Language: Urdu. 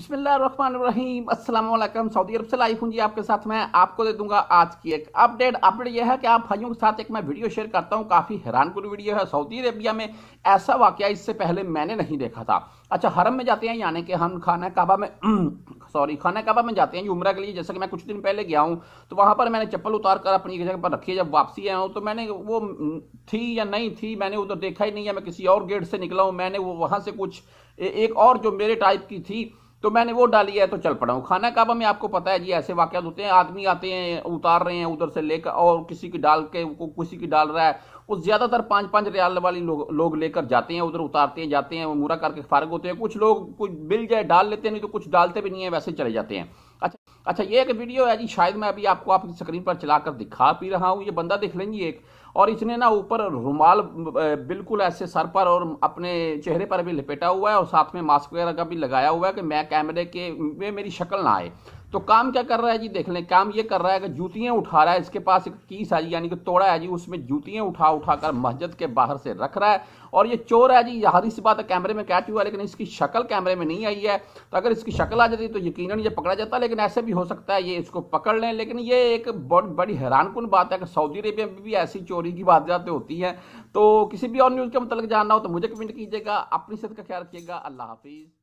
بسم اللہ الرحمن الرحیم السلام علیکم سعودی عرب سے لائف ہوں جی آپ کے ساتھ میں آپ کو دے دوں گا آج کی ایک اپڈیٹ اپڈیٹ یہ ہے کہ آپ بھائیوں کے ساتھ ایک میں ویڈیو شیئر کرتا ہوں کافی حیران کن ویڈیو ہے سعودی عربیہ میں ایسا واقعہ اس سے پہلے میں نے نہیں دیکھا تھا اچھا حرم میں جاتے ہیں یعنی کہ ہم خانہ کعبہ میں سوری خانہ کعبہ میں جاتے ہیں یہ عمرہ کے لیے جیسا کہ میں کچھ دن پہلے گیا ہوں تو وہاں پر میں نے چپل اتار کر اپنی جگہ پر رکھی ہے جب واپسی آیا ہوں تو میں نے وہ تھی یا نہیں تھی میں نے ادھر دیکھا ہی نہیں ہے میں کسی اور گیٹ سے نکلا ہوں میں نے وہ وہاں سے کچھ ایک اور جو میرے ٹائپ کی تھی تو میں نے وہ ڈالی ہے تو چل پڑا ہوں خانہ کعبہ میں آپ کو پتہ ہے جی ایسے واقعات ہوتے ہیں آدمی آتے ہیں اتار رہے ہیں ادھر سے لے کر اور کسی کی ڈال کے کسی کی ڈال رہا ہے وہ زیادہ تر پانچ پانچ ریال والے لوگ لے کر جاتے ہیں ادھر اتارتے ہیں جاتے ہیں وہ مورا کر کے فارغ ہوتے ہیں کچھ لوگ کچھ مل جائے ڈال لیتے ہیں نہیں تو کچھ ڈالتے بھی نہیں ہیں ویسے چلے جاتے ہیں اچھا اچھا یہ ایک ویڈیو ہے جی شاید میں ابھی آپ کو آپ سکرین پر چلا کر دکھا پی رہا ہوں یہ بندہ دیکھ لیں گی ایک اور اس نے نا اوپر رومال بالکل ایسے سر پر اور اپنے چہرے پر بھی لپیٹا ہوا ہے اور ساتھ میں ماسک وغیرہ کا بھی لگایا ہوا ہے کہ میں کیمرے کے میں میری شکل نہ آئے تو کام کیا کر رہا ہے جی دیکھ لیں کام یہ کر رہا ہے کہ جوتیاں اٹھا رہا ہے اس کے پاس ایک کیس ہے جی یعنی کہ توڑا ہے جی اس میں جوتیاں اٹھا اٹھا کر مسجد کے باہر سے رکھ رہا ہے اور یہ چور ہے جی یہ ہر بات ہے کیمرے میں کیٹ ہوا ہے لیکن اس کی شکل کیمرے میں نہیں آئی ہے تو اگر اس کی شکل آ جاتی تو یقیناً یہ پکڑا جاتا ہے لیکن ایسے بھی ہو سکتا ہے یہ اس کو پکڑ لیں لیکن یہ ایک بڑی بڑی حیران کن بات ہے کہ سعودی عربیہ میں بھی ایسی چوری کی جاتے ہوتی ہیں تو کسی بھی اور نیوز کے متعلق جاننا ہو تو مجھے کمنٹ کیجیے گا اپنی صحت کا خیال رکھیے گا اللہ حافظ